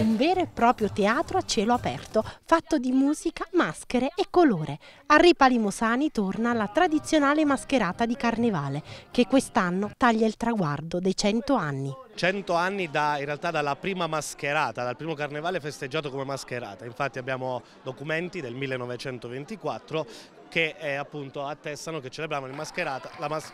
un vero e proprio teatro a cielo aperto, fatto di musica, maschere e colore. A Ripali Mosani torna la tradizionale mascherata di carnevale, che quest'anno taglia il traguardo dei 100 anni. 100 anni da, in realtà dalla prima mascherata, dal primo carnevale festeggiato come mascherata, infatti abbiamo documenti del 1924 che eh, appunto attestano che celebravano mas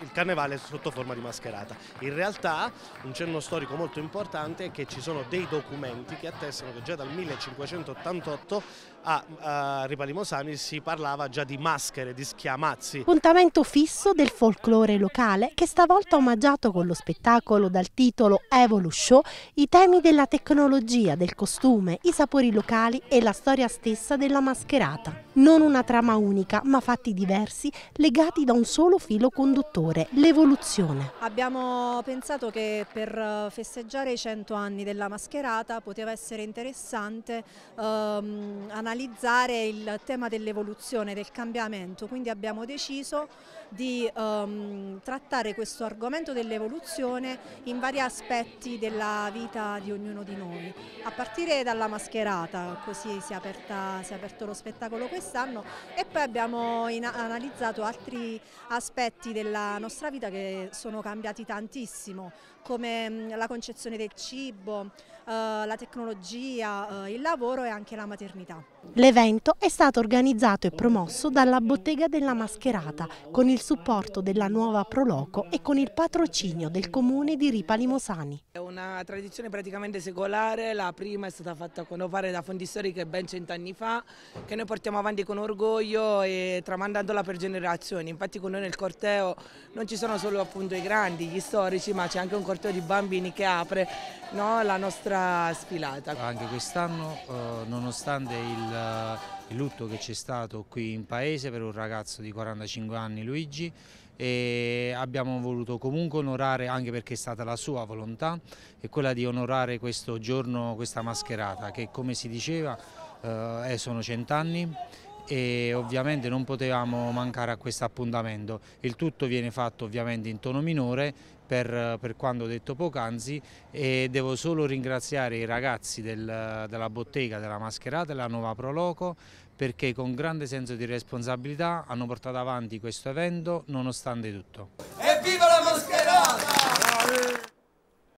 il carnevale sotto forma di mascherata. In realtà un cenno storico molto importante è che ci sono dei documenti che attestano che già dal 1588 a, a Ripalimosani si parlava già di maschere, di schiamazzi. Appuntamento fisso del folklore locale che stavolta omaggiato con lo spettacolo dal titolo Evolu Show i temi della tecnologia, del costume, i sapori locali e la storia stessa della mascherata. Non una trama unica ma fa fatti diversi legati da un solo filo conduttore, l'evoluzione. Abbiamo pensato che per eh, festeggiare i 100 anni della mascherata poteva essere interessante ehm, analizzare il tema dell'evoluzione, del cambiamento, quindi abbiamo deciso di ehm, trattare questo argomento dell'evoluzione in vari aspetti della vita di ognuno di noi, a partire dalla mascherata, così si è, aperta, si è aperto lo spettacolo quest'anno e poi abbiamo abbiamo analizzato altri aspetti della nostra vita che sono cambiati tantissimo, come la concezione del cibo, eh, la tecnologia, eh, il lavoro e anche la maternità. L'evento è stato organizzato e promosso dalla Bottega della Mascherata con il supporto della nuova Proloco e con il patrocinio del comune di Ripali Mosani. È una tradizione praticamente secolare, la prima è stata fatta con opare da fondi storiche ben cent'anni fa che noi portiamo avanti con orgoglio e tramandandola per generazioni. Infatti con noi nel corteo non ci sono solo appunto i grandi, gli storici, ma c'è anche un corteo di bambini che apre no, la nostra sfilata. Anche quest'anno, eh, nonostante il eh, il, lutto che c'è stato qui in paese per un ragazzo di 45 anni Luigi e abbiamo voluto comunque onorare, anche perché è stata la sua volontà, è quella di onorare questo giorno, questa mascherata che come si diceva eh, eh sono cent'anni e ovviamente non potevamo mancare a questo appuntamento. Il tutto viene fatto ovviamente in tono minore per, per quanto detto poc'anzi e devo solo ringraziare i ragazzi del, della bottega, della mascherata e della nuova Proloco perché con grande senso di responsabilità hanno portato avanti questo evento nonostante tutto. Evviva la mascherata!